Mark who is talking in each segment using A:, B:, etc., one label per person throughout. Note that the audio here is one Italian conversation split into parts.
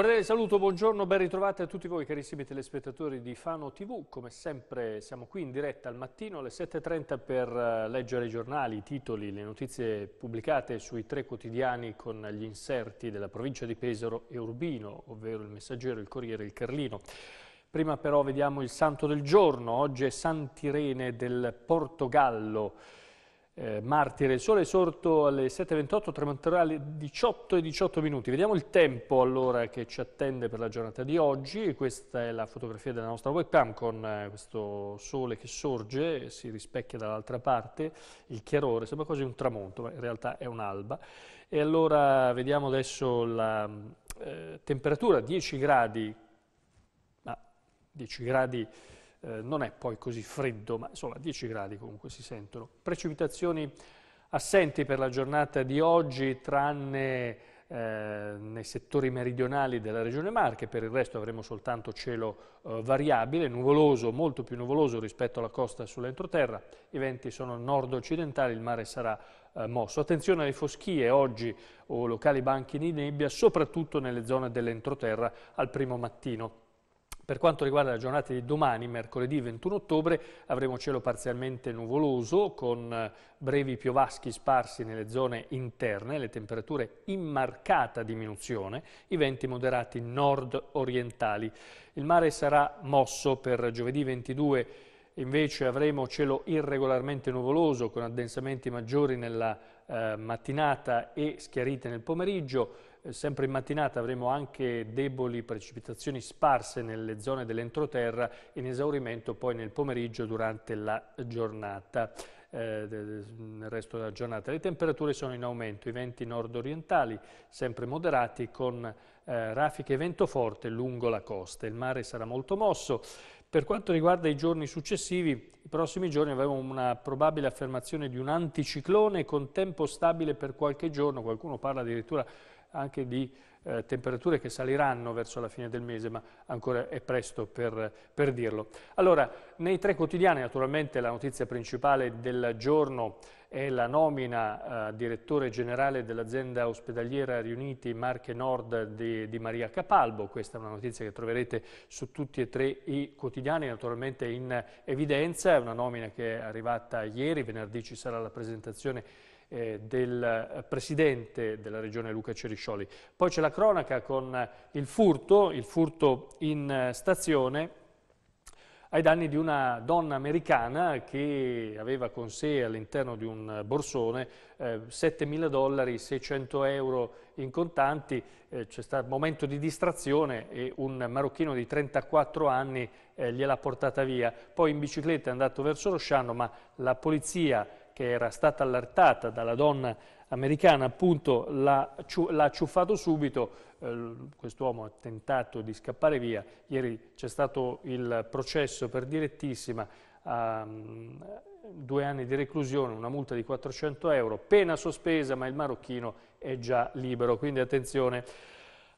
A: Cordiale saluto, buongiorno, ben ritrovati a tutti voi carissimi telespettatori di Fano TV. Come sempre siamo qui in diretta al mattino alle 7.30 per eh, leggere i giornali, i titoli, le notizie pubblicate sui tre quotidiani con gli inserti della provincia di Pesaro e Urbino, ovvero il Messaggero, il Corriere e il Carlino. Prima però vediamo il santo del giorno, oggi è Sant'Irene del Portogallo eh, martire. Il sole è sorto alle 7.28, tramonterà alle 18.18 18 minuti. Vediamo il tempo allora che ci attende per la giornata di oggi. Questa è la fotografia della nostra webcam con eh, questo sole che sorge, si rispecchia dall'altra parte, il chiarore, sembra quasi un tramonto, ma in realtà è un'alba. E allora vediamo adesso la eh, temperatura, 10 gradi, ma 10 gradi... Eh, non è poi così freddo, ma insomma 10 gradi comunque si sentono. Precipitazioni assenti per la giornata di oggi, tranne eh, nei settori meridionali della regione Marche, per il resto avremo soltanto cielo eh, variabile, nuvoloso, molto più nuvoloso rispetto alla costa sull'entroterra, i venti sono nord-occidentali, il mare sarà eh, mosso. Attenzione alle foschie oggi o locali banchi di nebbia, soprattutto nelle zone dell'entroterra al primo mattino per quanto riguarda la giornata di domani, mercoledì 21 ottobre, avremo cielo parzialmente nuvoloso con eh, brevi piovaschi sparsi nelle zone interne, le temperature in marcata diminuzione, i venti moderati nord-orientali. Il mare sarà mosso per giovedì 22 Invece avremo cielo irregolarmente nuvoloso con addensamenti maggiori nella eh, mattinata e schiarite nel pomeriggio. Eh, sempre in mattinata avremo anche deboli precipitazioni sparse nelle zone dell'entroterra in esaurimento poi nel pomeriggio durante la giornata. Eh, nel resto della giornata. Le temperature sono in aumento, i venti nord-orientali sempre moderati con eh, raffiche e vento forte lungo la costa. Il mare sarà molto mosso. Per quanto riguarda i giorni successivi, i prossimi giorni avremo una probabile affermazione di un anticiclone con tempo stabile per qualche giorno, qualcuno parla addirittura anche di eh, temperature che saliranno verso la fine del mese, ma ancora è presto per, per dirlo. Allora, nei tre quotidiani naturalmente la notizia principale del giorno è la nomina eh, direttore generale dell'azienda ospedaliera Riuniti Marche Nord di, di, Maria Capalbo, questa è una notizia che troverete su tutti e tre i quotidiani, naturalmente in evidenza, è una nomina che è arrivata ieri, venerdì ci sarà la presentazione eh, del eh, presidente della regione Luca Ceriscioli. Poi c'è la cronaca con il furto, il furto in eh, stazione ai danni di una donna americana che aveva con sé all'interno di un borsone eh, 7.000 dollari, 600 euro in contanti, eh, c'è stato un momento di distrazione e un marocchino di 34 anni eh, gliel'ha portata via, poi in bicicletta è andato verso Rosciano ma la polizia che era stata allertata dalla donna americana, appunto l'ha acciuffato subito, eh, quest'uomo ha tentato di scappare via, ieri c'è stato il processo per direttissima, ehm, due anni di reclusione, una multa di 400 euro, pena sospesa, ma il marocchino è già libero, quindi attenzione.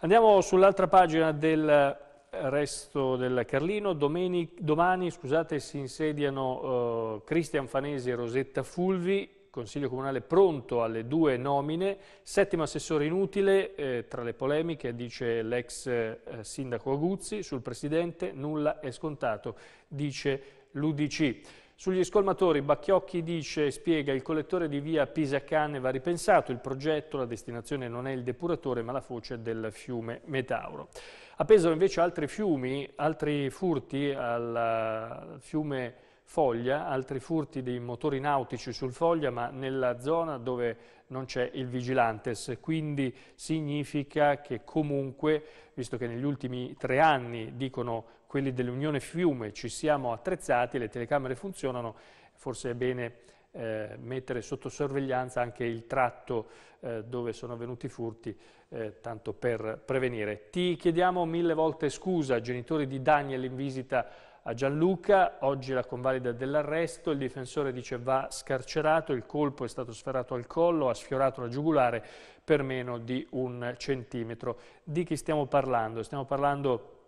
A: Andiamo sull'altra pagina del resto del Carlino. Domeni, domani scusate, si insediano eh, Cristian Fanesi e Rosetta Fulvi, Consiglio Comunale pronto alle due nomine, settimo assessore inutile, eh, tra le polemiche dice l'ex eh, sindaco Aguzzi, sul Presidente nulla è scontato, dice l'Udc. Sugli scolmatori Bacchiocchi dice, e spiega, il collettore di via Pisacane va ripensato, il progetto, la destinazione non è il depuratore ma la foce del fiume Metauro. A Pesaro invece altri fiumi, altri furti al eh, fiume Foglia, altri furti dei motori nautici sul Foglia ma nella zona dove non c'è il vigilantes, quindi significa che comunque, visto che negli ultimi tre anni dicono quelli dell'Unione Fiume ci siamo attrezzati, le telecamere funzionano, forse è bene eh, mettere sotto sorveglianza anche il tratto eh, dove sono avvenuti i furti, eh, tanto per prevenire. Ti chiediamo mille volte scusa, genitori di Daniel in visita a Gianluca, oggi la convalida dell'arresto, il difensore dice va scarcerato, il colpo è stato sferrato al collo, ha sfiorato la giugulare per meno di un centimetro. Di chi stiamo parlando? Stiamo parlando,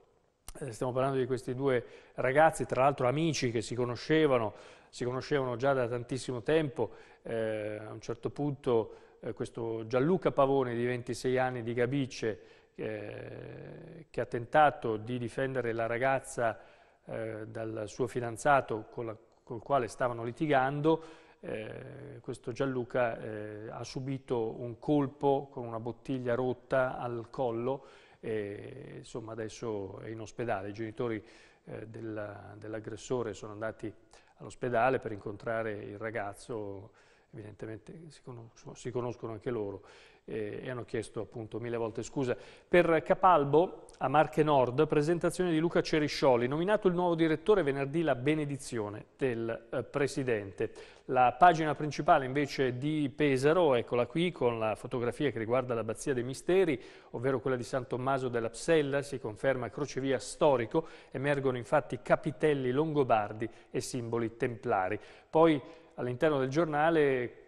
A: eh, stiamo parlando di questi due ragazzi, tra l'altro amici che si conoscevano, si conoscevano già da tantissimo tempo, eh, a un certo punto eh, questo Gianluca Pavone di 26 anni di Gabice eh, che ha tentato di difendere la ragazza eh, dal suo fidanzato la, col quale stavano litigando, eh, questo Gianluca eh, ha subito un colpo con una bottiglia rotta al collo e insomma adesso è in ospedale. I genitori eh, dell'aggressore dell sono andati all'ospedale per incontrare il ragazzo, evidentemente si conoscono, si conoscono anche loro eh, e hanno chiesto appunto mille volte scusa. Per Capalbo, a Marche Nord, presentazione di Luca Ceriscioli, nominato il nuovo direttore venerdì la benedizione del eh, Presidente. La pagina principale invece di Pesaro, eccola qui, con la fotografia che riguarda l'Abbazia dei Misteri, ovvero quella di San Tommaso della Psella, si conferma crocevia storico, emergono infatti capitelli longobardi e simboli templari. Poi all'interno del giornale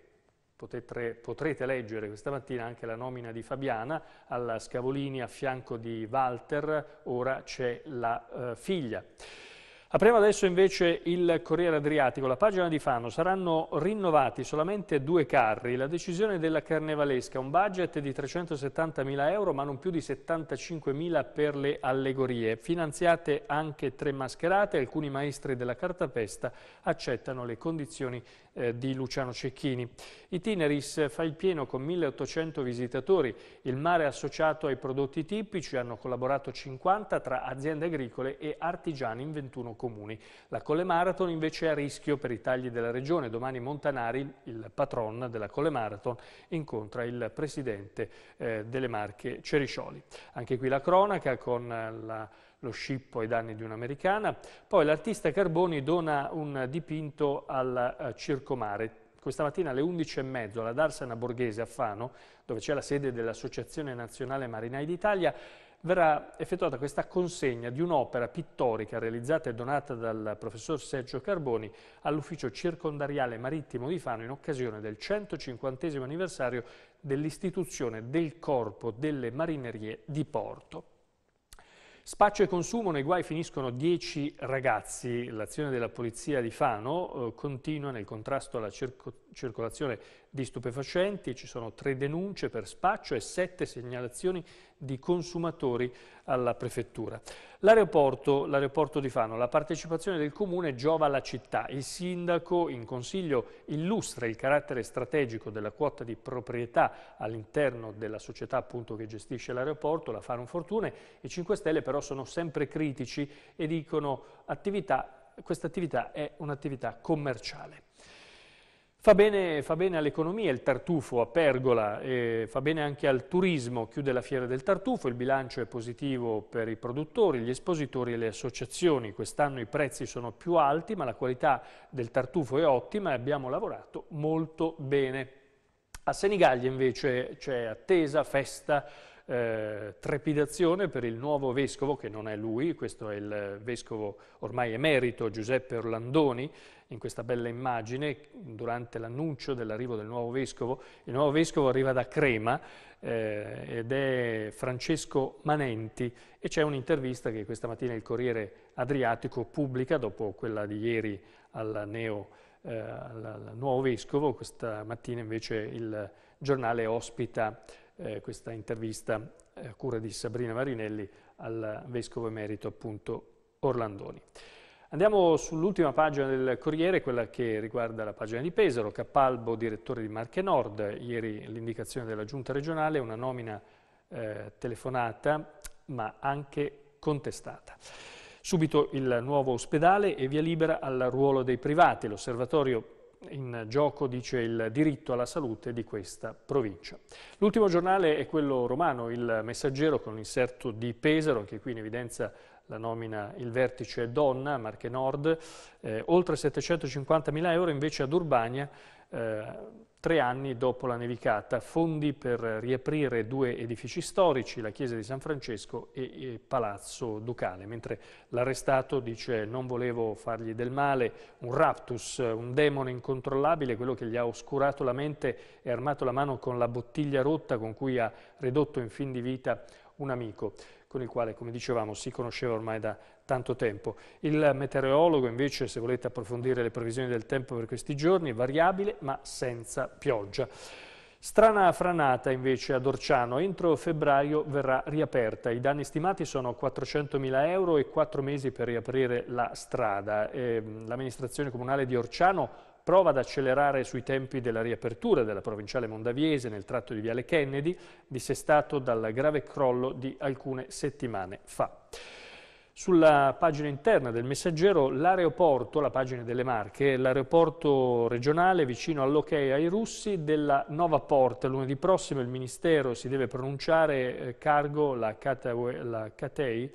A: Potete, potrete leggere questa mattina anche la nomina di Fabiana, alla Scavolini a fianco di Walter ora c'è la eh, figlia. Apriamo adesso invece il Corriere Adriatico, la pagina di Fano. Saranno rinnovati solamente due carri. La decisione della Carnevalesca, un budget di 370.000 euro ma non più di 75.000 per le allegorie. Finanziate anche tre mascherate, alcuni maestri della cartapesta accettano le condizioni eh, di Luciano Cecchini. Itineris fa il pieno con 1.800 visitatori. Il mare associato ai prodotti tipici hanno collaborato 50 tra aziende agricole e artigiani in 21 comuni comuni. La Colle Marathon invece è a rischio per i tagli della regione. Domani Montanari, il patron della Colle Marathon, incontra il presidente eh, delle Marche Ceriscioli. Anche qui la cronaca con eh, la lo scippo ai danni di un'americana. Poi l'artista Carboni dona un dipinto al eh, Circo Mare. Questa mattina alle 11.30 alla Darsena Borghese a Fano, dove c'è la sede dell'Associazione Nazionale Marinai d'Italia, verrà effettuata questa consegna di un'opera pittorica realizzata e donata dal professor Sergio Carboni all'ufficio circondariale marittimo di Fano in occasione del 150 anniversario dell'istituzione del Corpo delle Marinerie di Porto. Spaccio e consumo, nei guai finiscono 10 ragazzi. L'azione della polizia di Fano eh, continua nel contrasto alla circo circolazione di stupefacenti, ci sono tre denunce per spaccio e sette segnalazioni di consumatori alla prefettura. L'aeroporto, di Fano, la partecipazione del comune giova alla città. Il sindaco in consiglio illustra il carattere strategico della quota di proprietà all'interno della società appunto che gestisce l'aeroporto, la Fano Fortune. I 5 Stelle però sono sempre critici e dicono attività, questa attività è un'attività commerciale. Fa bene, fa bene all'economia il tartufo a Pergola, eh, fa bene anche al turismo, chiude la fiera del tartufo, il bilancio è positivo per i produttori, gli espositori e le associazioni. Quest'anno i prezzi sono più alti ma la qualità del tartufo è ottima e abbiamo lavorato molto bene. A Senigallia invece c'è attesa, festa, eh, trepidazione per il nuovo vescovo, che non è lui, questo è il vescovo ormai emerito Giuseppe Orlandoni, in questa bella immagine durante l'annuncio dell'arrivo del nuovo vescovo. Il nuovo vescovo arriva da Crema eh, ed è Francesco Manenti e c'è un'intervista che questa mattina il Corriere Adriatico pubblica dopo quella di ieri al, neo, eh, al nuovo vescovo, questa mattina invece il giornale ospita eh, questa intervista eh, a cura di Sabrina Marinelli al vescovo emerito appunto Orlandoni. Andiamo sull'ultima pagina del Corriere, quella che riguarda la pagina di Pesaro. Cappalbo, direttore di Marche Nord, ieri l'indicazione della giunta regionale, una nomina eh, telefonata ma anche contestata. Subito il nuovo ospedale e via libera al ruolo dei privati. L'osservatorio in gioco, dice, il diritto alla salute di questa provincia. L'ultimo giornale è quello romano, il Messaggero, con l'inserto di Pesaro, che qui in evidenza la nomina il vertice donna, Marche Nord, eh, oltre mila euro invece ad Urbania, eh, tre anni dopo la nevicata, fondi per riaprire due edifici storici, la chiesa di San Francesco e, e Palazzo Ducale, mentre l'arrestato dice non volevo fargli del male, un raptus, un demone incontrollabile, quello che gli ha oscurato la mente e armato la mano con la bottiglia rotta con cui ha ridotto in fin di vita un amico con il quale, come dicevamo, si conosceva ormai da tanto tempo. Il meteorologo invece, se volete approfondire le previsioni del tempo per questi giorni, è variabile ma senza pioggia. Strana franata invece ad Orciano, entro febbraio verrà riaperta. I danni stimati sono 400.000 euro e 4 mesi per riaprire la strada. Ehm, l'amministrazione comunale di Orciano prova ad accelerare sui tempi della riapertura della provinciale mondaviese nel tratto di Viale Kennedy, dissestato dal grave crollo di alcune settimane fa. Sulla pagina interna del messaggero l'aeroporto, la pagina delle Marche, l'aeroporto regionale vicino all'ok okay ai russi della Nova Porta. Lunedì prossimo il Ministero si deve pronunciare, eh, cargo la, Cate, la Catei eh,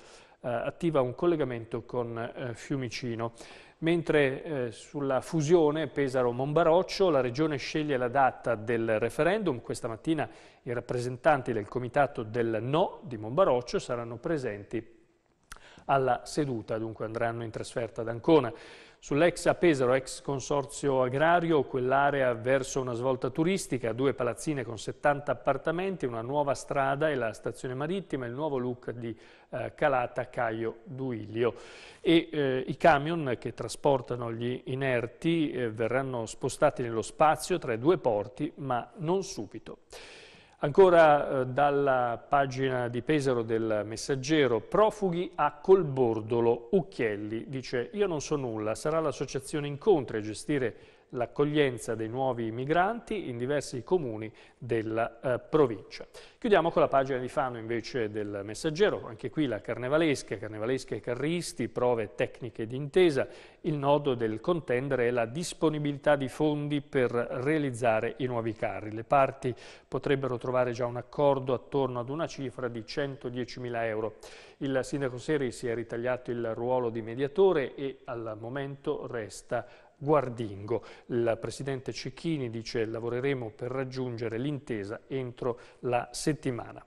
A: attiva un collegamento con eh, Fiumicino mentre eh, sulla fusione Pesaro-Monbaroccio la Regione sceglie la data del referendum. Questa mattina i rappresentanti del comitato del no di Monbaroccio saranno presenti alla seduta, dunque andranno in trasferta ad Ancona. Sull'ex Apesaro, ex consorzio agrario, quell'area verso una svolta turistica, due palazzine con 70 appartamenti, una nuova strada e la stazione marittima, il nuovo look di eh, Calata Caio Duilio. E, eh, I camion che trasportano gli inerti eh, verranno spostati nello spazio tra i due porti, ma non subito. Ancora eh, dalla pagina di Pesaro del Messaggero, profughi a Colbordolo, Ucchielli dice io non so nulla, sarà l'associazione Incontri a gestire l'accoglienza dei nuovi migranti in diversi comuni della eh, provincia. Chiudiamo con la pagina di Fano invece del Messaggero, anche qui la carnevalesca, carnevalesca e carristi, prove tecniche d'intesa, il nodo del contendere è la disponibilità di fondi per realizzare i nuovi carri. Le parti potrebbero trovare già un accordo attorno ad una cifra di 110.000 euro. Il sindaco Seri si è ritagliato il ruolo di mediatore e al momento resta Guardingo. Il presidente Cecchini dice lavoreremo per raggiungere l'intesa entro la settimana.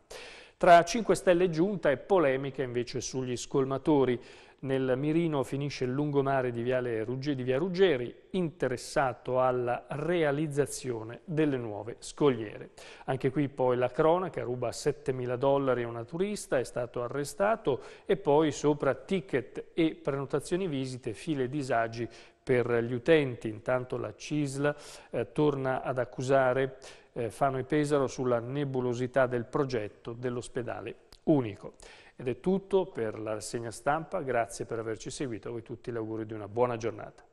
A: Tra 5 Stelle e Giunta è polemica invece sugli scolmatori. Nel mirino finisce il lungomare di, Rugge, di via Ruggeri, interessato alla realizzazione delle nuove scogliere. Anche qui poi la cronaca ruba 7 mila dollari a una turista, è stato arrestato e poi sopra ticket e prenotazioni visite, file disagi per gli utenti. Intanto la CISL eh, torna ad accusare eh, Fano e Pesaro sulla nebulosità del progetto dell'ospedale unico. Ed è tutto per la rassegna stampa, grazie per averci seguito, a voi tutti l'augurio di una buona giornata.